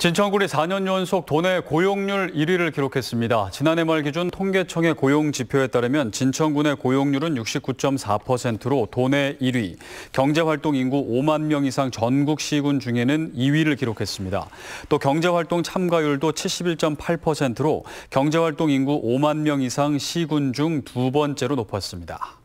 진천군이 4년 연속 도내 고용률 1위를 기록했습니다. 지난해 말 기준 통계청의 고용 지표에 따르면 진천군의 고용률은 69.4%로 도내 1위, 경제활동 인구 5만 명 이상 전국 시군 중에는 2위를 기록했습니다. 또 경제활동 참가율도 71.8%로 경제활동 인구 5만 명 이상 시군 중 두 번째로 높았습니다.